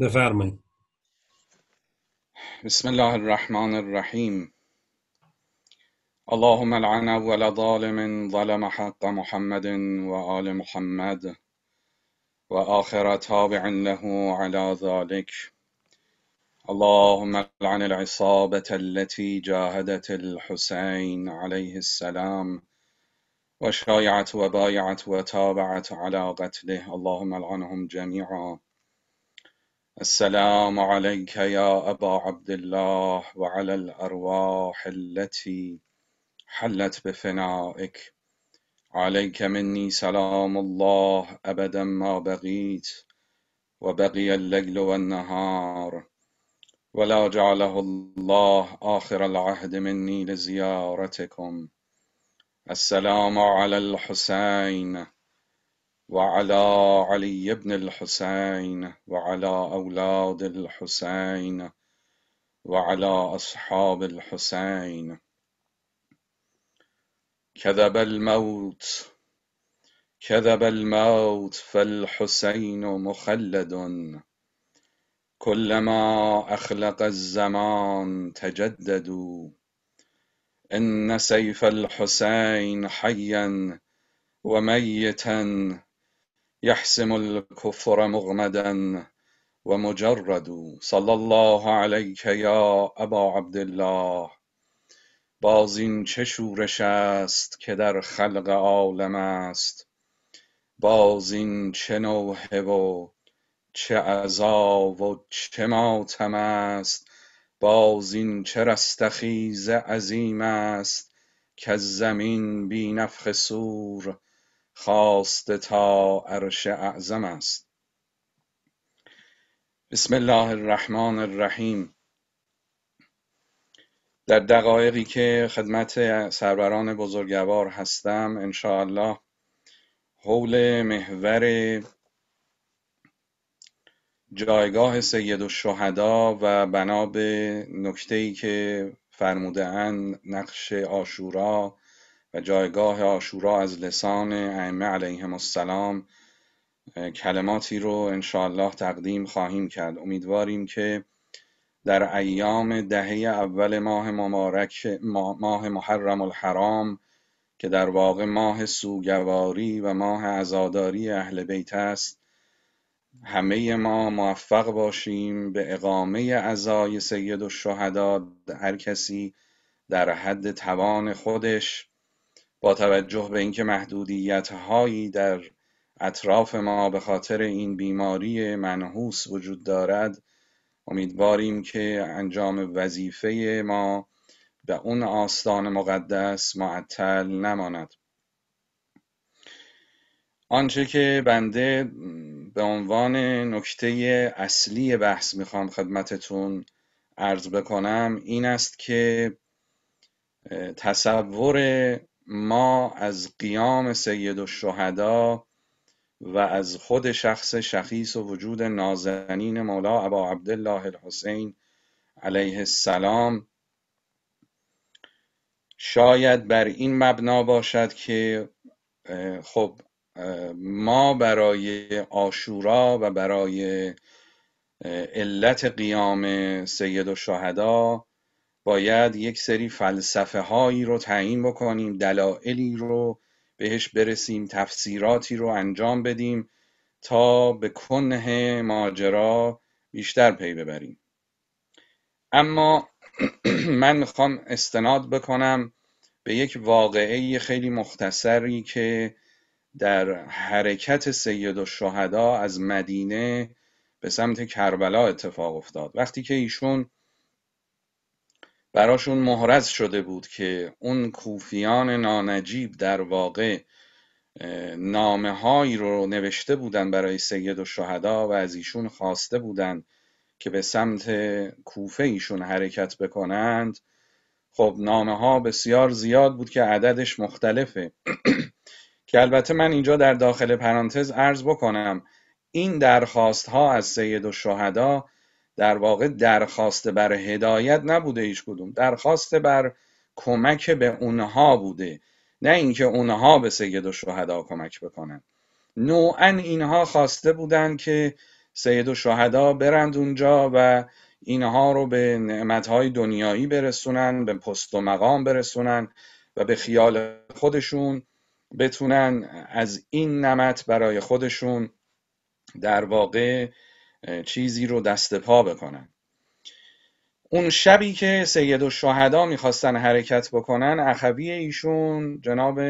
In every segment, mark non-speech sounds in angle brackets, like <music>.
بفرمایید بسم الله الرحمن الرحیم اللهم العن اول ظالم ظلم حق محمد و آل محمد و آخر تابع له على ذلك اللهم لعن العصابة التي جاهدت الحسين عليه السلام وشايعت وبايعت وتابعت على قتله اللهم لعنهم جميعا السلام عليك يا أبا عبد الله وعلى الأرواح التي حلت بفنائك عليك مني سلام الله أبدا ما بغيت وبقي الليل والنهار ولا جعله الله آخر العهد مني لزيارتكم السلام على الحسين وعلى علي بن الحسين وعلى أولاد الحسين وعلى أصحاب الحسين كذب الموت كذب الموت فالحسين مخلد كلما أخلق الزمان تجددوا إن سيف الحسين حيا وميتا یحسم الکفر مغمدا مجرد صلی الله علیک یا ابا عبدالله باز این چه شورش است که در خلق عالم است باز این چه نوحه و چه عزا و چه ماتم است باز این چه رستخیز عظیم است که زمین بی نفخ خواسته تا عرش اعظم است بسم الله الرحمن الرحیم در دقایقی که خدمت سروران بزرگوار هستم الله حول محور جایگاه سید و شهدا و بنا به نکته ای که فرمودن نقش آشورا جایگاه آشورا از لسان ائمه علیهم السلام کلماتی رو انشاءالله تقدیم خواهیم کرد امیدواریم که در ایام دهه اول ماه مبارک ماه محرم الحرام که در واقع ماه سوگواری و ماه عزاداری اهل بیت است همه ما موفق باشیم به اقامه عزای سید و شهداد هر کسی در حد توان خودش با توجه به اینکه محدودیت هایی در اطراف ما به خاطر این بیماری منحوس وجود دارد امیدواریم که انجام وظیفه ما به اون آستان مقدس معطل نماند آنچه که بنده به عنوان نکته اصلی بحث میخوام خدمتتون عرض بکنم این است که تصور ما از قیام سید و از خود شخص شخیص و وجود نازنین مولا ابا عبدالله الحسین علیه السلام شاید بر این مبنا باشد که خب ما برای آشورا و برای علت قیام سید و شهدا باید یک سری فلسفه هایی رو تعیین بکنیم دلایلی رو بهش برسیم تفسیراتی رو انجام بدیم تا به کنه ماجرا بیشتر پی ببریم اما <clears throat> من میخوام استناد بکنم به یک واقعه خیلی مختصری که در حرکت سید الشهدا از مدینه به سمت کربلا اتفاق افتاد وقتی که ایشون براشون محرز شده بود که اون کوفیان نانجیب در واقع نامه هایی رو نوشته بودن برای سید و شهدا و از ایشون خواسته بودن که به سمت کوفه ایشون حرکت بکنند خب نامه ها بسیار زیاد بود که عددش مختلفه <clears throat> که البته من اینجا در داخل پرانتز عرض بکنم این درخواست ها از سید و شهدا در واقع درخواست بر هدایت نبوده ایش کدوم درخواست بر کمک به اونها بوده نه اینکه اونها به سید و شهدا کمک بکنن نوعا اینها خواسته بودند که سید و شهدا برند اونجا و اینها رو به نعمتهای دنیایی برسونن به پست و مقام برسونن و به خیال خودشون بتونن از این نعمت برای خودشون در واقع چیزی رو دست پا بکنن اون شبی که سید و شهدا میخواستن حرکت بکنن اخوی ایشون جناب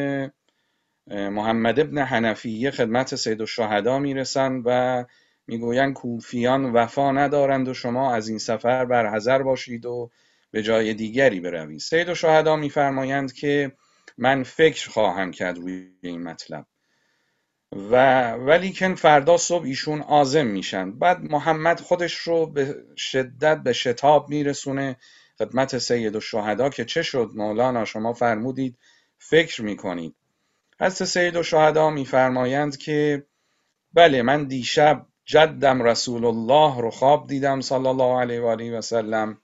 محمد ابن حنفیه خدمت سید و شهدا میرسن و میگویند کوفیان وفا ندارند و شما از این سفر برحضر باشید و به جای دیگری بروید سید و شهدا میفرمایند که من فکر خواهم کرد روی این مطلب و ولیکن فردا صبح ایشون آزم میشن بعد محمد خودش رو به شدت به شتاب میرسونه خدمت سید و شهدا که چه شد مولانا شما فرمودید فکر میکنید حضرت سید و شهدا میفرمایند که بله من دیشب جدم رسول الله رو خواب دیدم صلی الله علیه و آله سلم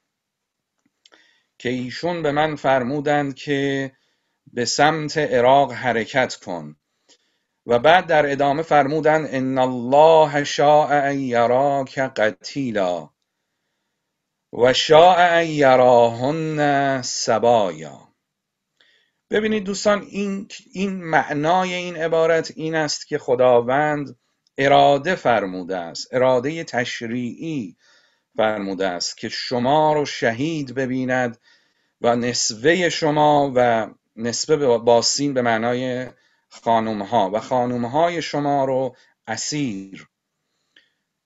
که ایشون به من فرمودند که به سمت عراق حرکت کن و بعد در ادامه فرمودن ان الله شاء ان يراك قتیلا و شاء ان یراهن سبایا ببینید دوستان این, این معنای این عبارت این است که خداوند اراده فرموده است اراده تشریعی فرموده است که شما رو شهید ببیند و نصفه شما و نسبه باسین به معنای ها و خانومهای شما رو اسیر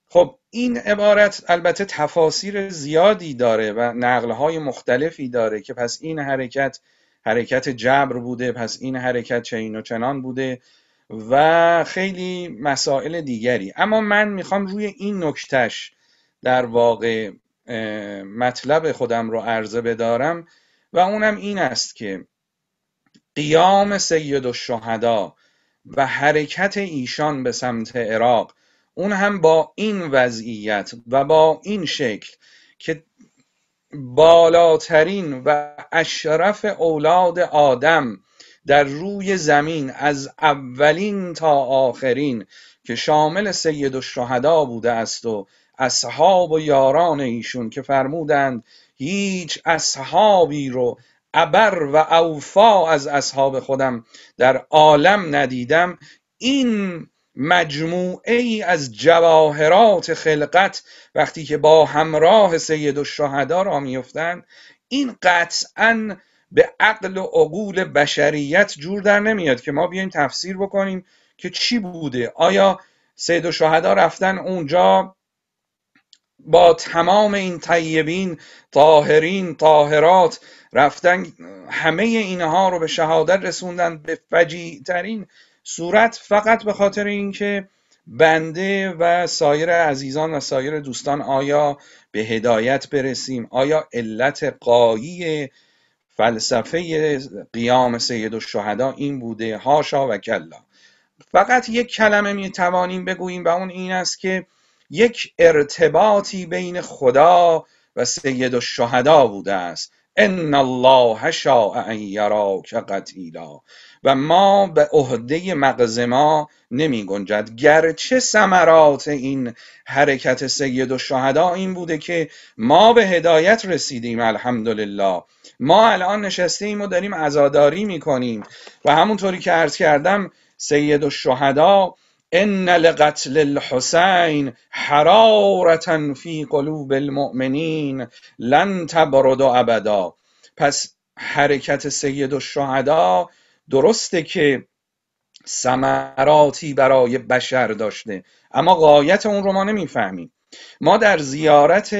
خب این عبارت البته تفاسیر زیادی داره و نقلهای مختلفی داره که پس این حرکت حرکت جبر بوده پس این حرکت چین و چنان بوده و خیلی مسائل دیگری اما من میخوام روی این نکتش در واقع مطلب خودم رو عرضه بدارم و اونم این است که قیام سید و حرکت ایشان به سمت عراق اون هم با این وضعیت و با این شکل که بالاترین و اشرف اولاد آدم در روی زمین از اولین تا آخرین که شامل سید شهدا بوده است و اصحاب و یاران ایشون که فرمودند هیچ اصحابی رو ابر و اوفا از اصحاب خودم در عالم ندیدم این مجموعه ای از جواهرات خلقت وقتی که با همراه سید و شهدا را میفتند این قطعا به عقل و عقول بشریت جور در نمیاد که ما بیایم تفسیر بکنیم که چی بوده آیا سید و رفتن اونجا با تمام این طیبین طاهرین طاهرات رفتن همه اینها رو به شهادت رسوندن به فجی ترین صورت فقط به خاطر اینکه بنده و سایر عزیزان و سایر دوستان آیا به هدایت برسیم آیا علت قایی فلسفه قیام سید و شهدا این بوده هاشا و کلا فقط یک کلمه می توانیم بگوییم و اون این است که یک ارتباطی بین خدا و سید و شهدا بوده است ان الله شاء ان یراک قتیلا و ما به عهده مغز ما نمی گنجد گرچه ثمرات این حرکت سید و شهدا این بوده که ما به هدایت رسیدیم الحمدلله ما الان نشستیم و داریم عزاداری می کنیم و همونطوری که عرض کردم سید و شهدا ان لقتل الحسین حرارتا فی قلوب المؤمنین لن تبرد ابدا پس حرکت سید و شهدا درسته که سمراتی برای بشر داشته اما قایت اون رو ما نمیفهمیم ما در زیارت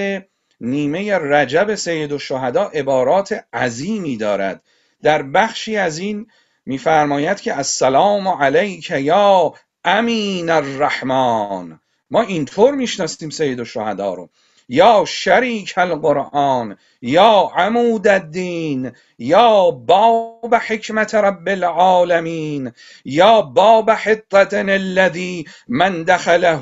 نیمه رجب سید و شهدا عبارات عظیمی دارد در بخشی از این میفرماید که السلام علیک یا امین الرحمن ما اینطور میشناسیم سید الشهدا رو یا شریک القرآن یا عمود الدین یا باب حکمت رب العالمین یا باب حطت الذی من دخله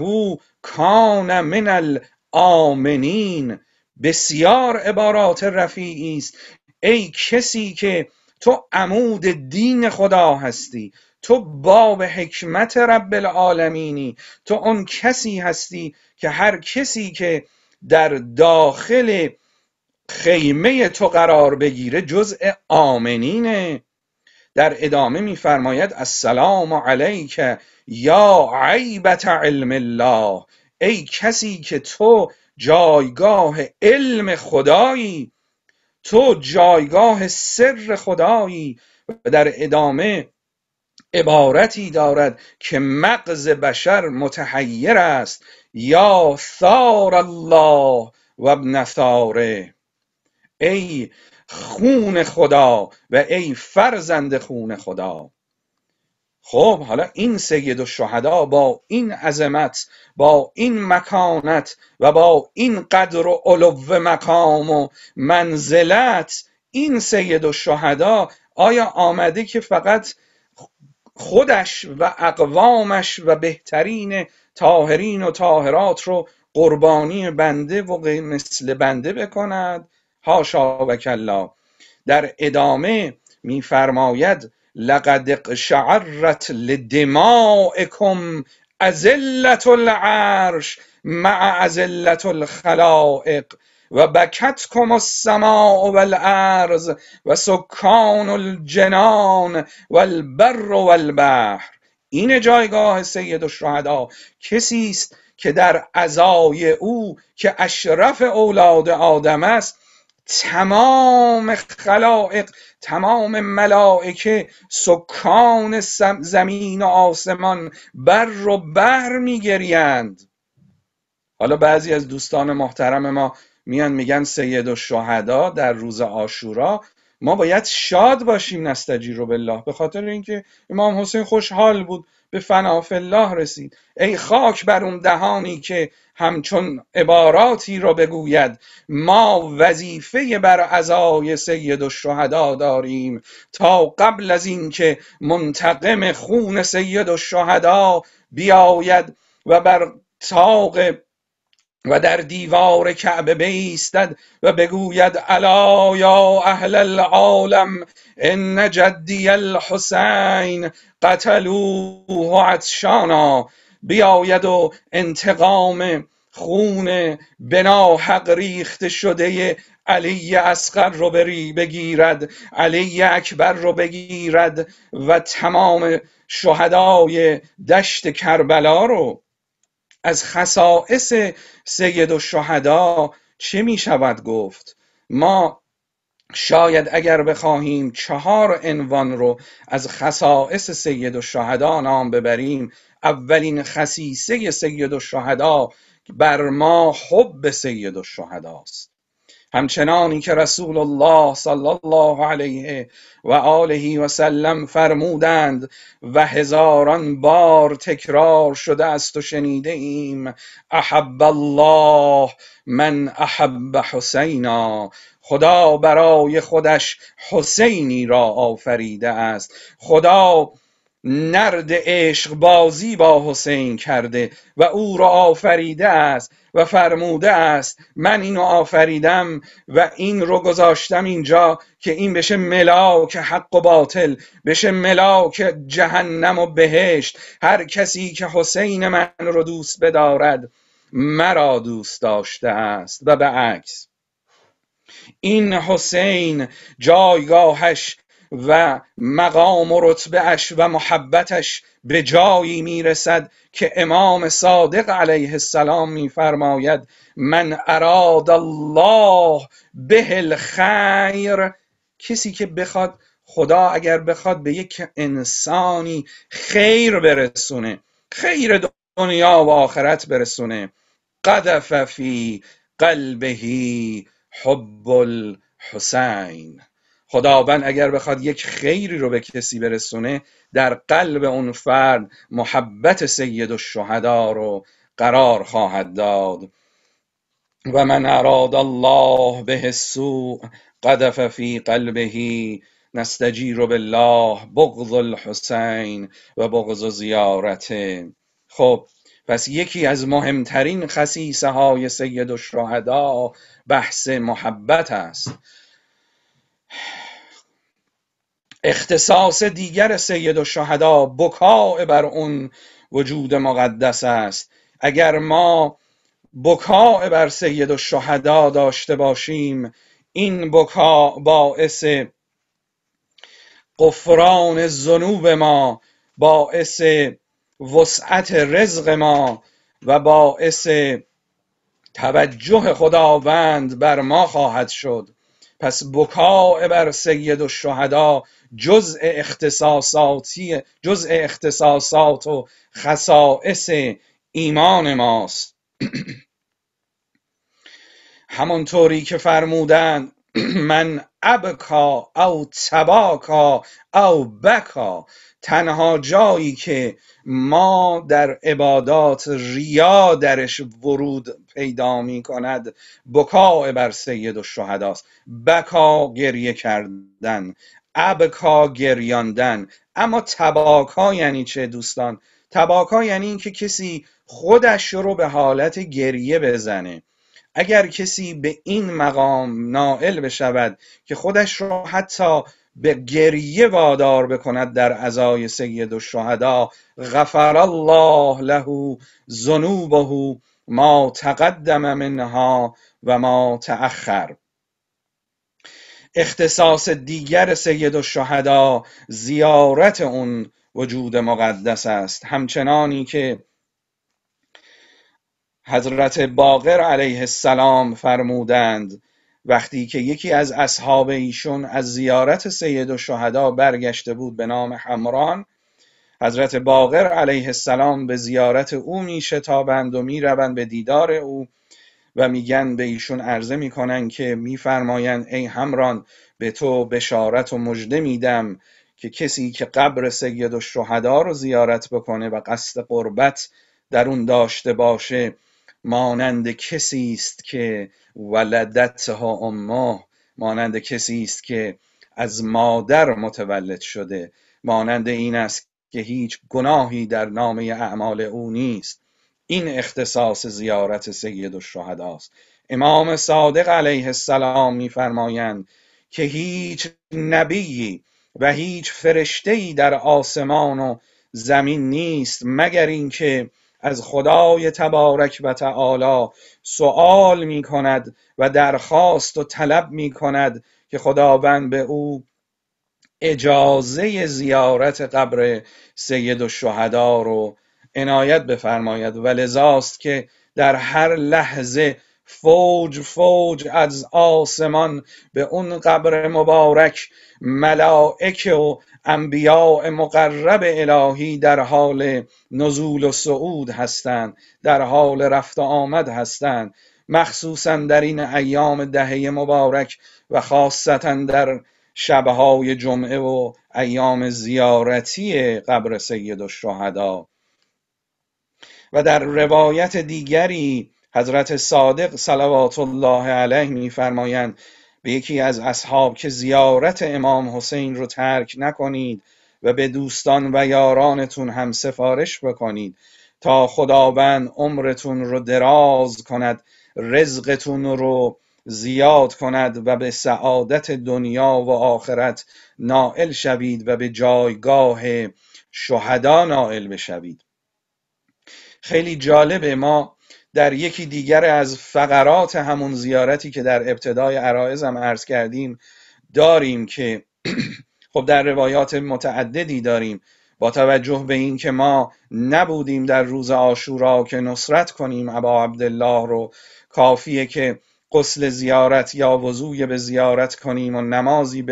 کان من الامنین بسیار عبارات رفیعی است ای کسی که تو عمود دین خدا هستی تو باب حکمت رب العالمینی تو اون کسی هستی که هر کسی که در داخل خیمه تو قرار بگیره جزء آمنینه در ادامه میفرماید السلام علیک یا عیبت علم الله ای کسی که تو جایگاه علم خدایی تو جایگاه سر خدایی در ادامه عبارتی دارد که مغز بشر متحیر است یا ثار الله و ابن ثاره ای خون خدا و ای فرزند خون خدا خب حالا این سید و شهدا با این عظمت با این مکانت و با این قدر و علو مقام و منزلت این سید و شهدا آیا آمده که فقط خودش و اقوامش و بهترین تاهرین و تاهرات رو قربانی بنده و مثل بنده بکند هاشا و کلا در ادامه میفرماید لقد شعرت لدمائکم ازلت العرش مع ازلت الخلائق و بکت کم سما و و سکان الجنان و البر و البحر این جایگاه سید و کسی است که در عزای او که اشرف اولاد آدم است تمام خلائق تمام ملائکه سکان زمین و آسمان بر و بر میگریند حالا بعضی از دوستان محترم ما میان میگن سید و شهدا در روز آشورا ما باید شاد باشیم نستجی بالله به خاطر اینکه امام حسین خوشحال بود به فناف الله رسید ای خاک بر اون دهانی که همچون عباراتی را بگوید ما وظیفه بر ازای سید و شهدا داریم تا قبل از اینکه منتقم خون سید و شهدا بیاید و بر تاق و در دیوار کعبه بیستد و بگوید الا یا اهل العالم ان جدی الحسین قتلوه عطشانا بیاید و انتقام خون بناحق ریخته شده علی اصغر رو بری بگیرد علی اکبر رو بگیرد و تمام شهدای دشت کربلا رو از خصائص سید و شهدا چه می شود گفت ما شاید اگر بخواهیم چهار عنوان رو از خصائص سید و شهدا نام ببریم اولین خصیصه سید و شهدا بر ما حب سید و است همچنانی که رسول الله صلی الله علیه و آله و سلم فرمودند و هزاران بار تکرار شده است و شنیده ایم احب الله من احب حسینا خدا برای خودش حسینی را آفریده است خدا نرد عشق بازی با حسین کرده و او را آفریده است و فرموده است من اینو آفریدم و این رو گذاشتم اینجا که این بشه ملاک حق و باطل بشه ملاک جهنم و بهشت هر کسی که حسین من رو دوست بدارد مرا دوست داشته است و به عکس این حسین جایگاهش و مقام و رتبه و محبتش به جایی میرسد که امام صادق علیه السلام میفرماید من اراد الله به الخیر کسی که بخواد خدا اگر بخواد به یک انسانی خیر برسونه خیر دنیا و آخرت برسونه قدف فی قلبه حب الحسین خداوند اگر بخواد یک خیری رو به کسی برسونه در قلب اون فرد محبت سید شهدا رو قرار خواهد داد و من اراد الله به سوء قدف فی قلبه به الله بغض الحسین و بغض زیارته خب پس یکی از مهمترین خصیصه های سید بحث محبت است اختصاص دیگر سید شهدا بکاء بر اون وجود مقدس است اگر ما بکاء بر سید شهدا داشته باشیم این بکا باعث قفران زنوب ما باعث وسعت رزق ما و باعث توجه خداوند بر ما خواهد شد پس بکاع بر سید و شهدا جزء اختصاصاتی جزء اختصاصات و خصائص ایمان ماست <clears throat> همانطوری که فرمودند <clears throat> من ابکا او تباکا او بکا تنها جایی که ما در عبادات ریا درش ورود پیدا می کند بکا بر سید و شهداست بکا گریه کردن ابکا گریاندن اما تباکا یعنی چه دوستان تباکا یعنی اینکه کسی خودش رو به حالت گریه بزنه اگر کسی به این مقام نائل بشود که خودش را حتی به گریه وادار بکند در عزای سید و شهدا غفر الله له ذنوبه ما تقدم منها و ما تأخر اختصاص دیگر سید و شهدا زیارت اون وجود مقدس است همچنانی که حضرت باقر علیه السلام فرمودند وقتی که یکی از اصحاب ایشون از زیارت سید و شهدا برگشته بود به نام حمران حضرت باقر علیه السلام به زیارت او میشتابند و میروند به دیدار او و میگن به ایشون عرضه میکنن که میفرمایند ای همران به تو بشارت و مژده میدم که کسی که قبر سید و شهدا رو زیارت بکنه و قصد قربت در اون داشته باشه مانند کسی است که ها امه مانند کسی است که از مادر متولد شده مانند این است که هیچ گناهی در نامه اعمال او نیست این اختصاص زیارت سید است امام صادق علیه السلام میفرمایند که هیچ نبیی و هیچ فرشته‌ای در آسمان و زمین نیست مگر اینکه از خدای تبارک و تعالی سوال می کند و درخواست و طلب می کند که خداوند به او اجازه زیارت قبر سید و رو عنایت بفرماید و لذاست که در هر لحظه فوج فوج از آسمان به اون قبر مبارک ملائک و انبیاء مقرب الهی در حال نزول و صعود هستند در حال رفت و آمد هستند مخصوصا در این ایام دهه مبارک و خاصتا در شبهای جمعه و ایام زیارتی قبر سید الشهدا و, و در روایت دیگری حضرت صادق صلوات الله علیه میفرمایند به یکی از اصحاب که زیارت امام حسین رو ترک نکنید و به دوستان و یارانتون هم سفارش بکنید تا خداوند عمرتون رو دراز کند رزقتون رو زیاد کند و به سعادت دنیا و آخرت نائل شوید و به جایگاه شهدا نائل بشوید خیلی جالبه ما در یکی دیگر از فقرات همون زیارتی که در ابتدای عرائزم عرض کردیم داریم که <clears throat> خب در روایات متعددی داریم با توجه به این که ما نبودیم در روز آشورا که نصرت کنیم ابا عبدالله رو کافیه که قسل زیارت یا وضوی به زیارت کنیم و نمازی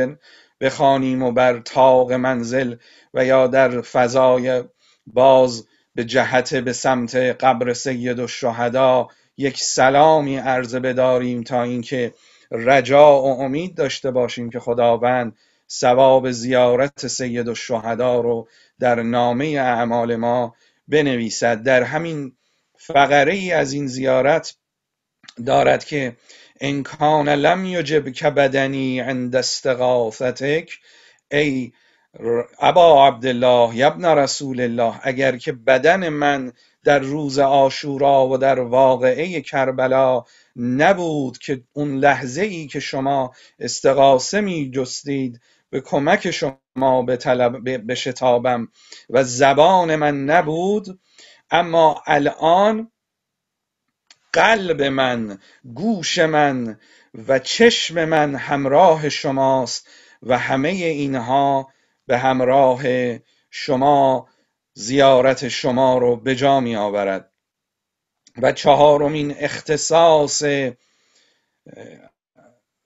بخوانیم و بر تاق منزل و یا در فضای باز به جهت به سمت قبر سید شهدا یک سلامی عرضه بداریم تا اینکه رجا و امید داشته باشیم که خداوند سواب زیارت سید شهدا رو در نامه اعمال ما بنویسد در همین فقره ای از این زیارت دارد که انکان لم یجب که بدنی عند استغاثتک ای ابا عبدالله یبن رسول الله اگر که بدن من در روز آشورا و در واقعه کربلا نبود که اون لحظه ای که شما استقاسه می جستید به کمک شما به, طلب به شتابم و زبان من نبود اما الان قلب من گوش من و چشم من همراه شماست و همه اینها به همراه شما زیارت شما رو به جا می آورد و چهارمین اختصاص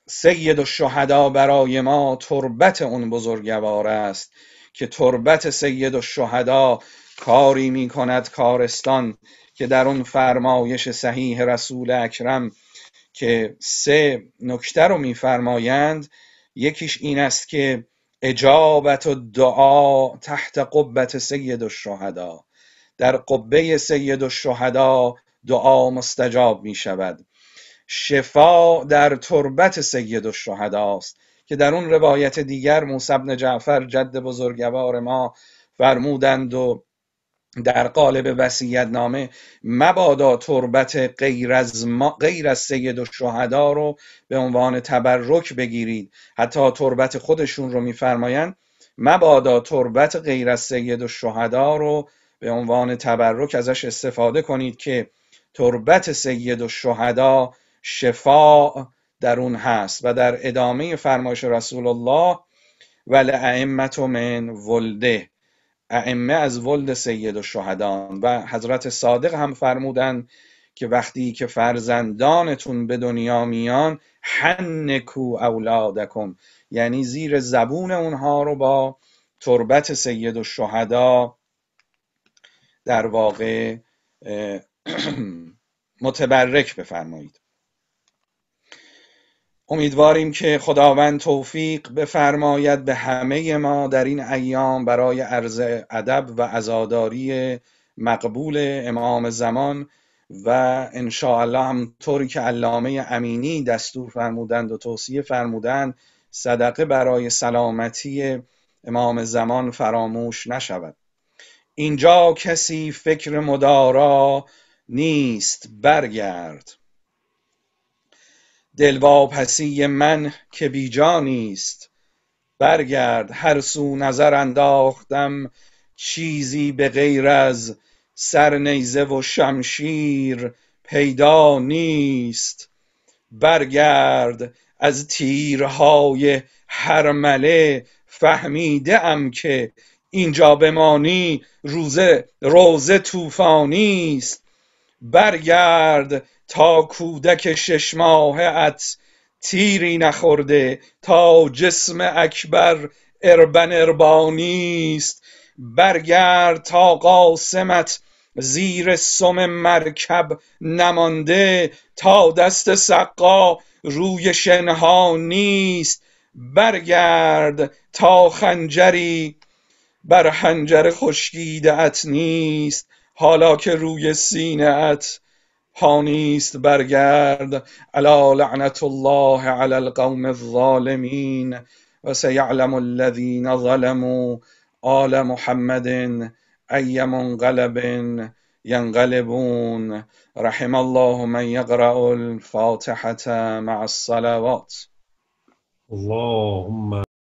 سید و شهدا برای ما تربت اون بزرگوار است که تربت سید و شهدا کاری می کند کارستان که در اون فرمایش صحیح رسول اکرم که سه نکته رو میفرمایند یکیش این است که اجابت و دعا تحت قبت سید شهدا در قبه سید شهدا دعا مستجاب می شود شفا در تربت سید است که در اون روایت دیگر موسی بن جعفر جد بزرگوار ما فرمودند و در قالب نامه مبادا تربت غیر از, ما غیر از سید و شهدا رو به عنوان تبرک بگیرید حتی تربت خودشون رو میفرمایند مبادا تربت غیر از سید و شهدا رو به عنوان تبرک ازش استفاده کنید که تربت سید و شهدا شفا در اون هست و در ادامه فرمایش رسول الله و من ولده ائمه از ولد سید شهدان و حضرت صادق هم فرمودند که وقتی که فرزندانتون به دنیا میان حنکو اولادکم یعنی زیر زبون اونها رو با تربت سید شهدا در واقع <clears throat> متبرک بفرمایید امیدواریم که خداوند توفیق بفرماید به همه ما در این ایام برای عرض ادب و عزاداری مقبول امام زمان و هم طوری که علامه امینی دستور فرمودند و توصیه فرمودند صدقه برای سلامتی امام زمان فراموش نشود اینجا کسی فکر مدارا نیست برگرد دلواپسی من که بیجا نیست برگرد هر سو نظر انداختم چیزی به غیر از سرنیزه و شمشیر پیدا نیست برگرد از تیرهای هرمله فهمیده ام که اینجا بمانی روزه روزه طوفانی برگرد تا کودک شش ماهه ات تیری نخورده تا جسم اکبر اربن اربانیست برگرد تا قاسمت زیر سم مرکب نمانده تا دست سقا روی شنها نیست برگرد تا خنجری بر خنجر خشکیده ات نیست حالا که روی سینه ات پانیست برگرد علا لعنت الله علی القوم الظالمین و سیعلم الذین ظلموا آل محمد ای منقلب ينقلبون رحم الله من يقرأ الفاتحة مع الصلاوات اللهم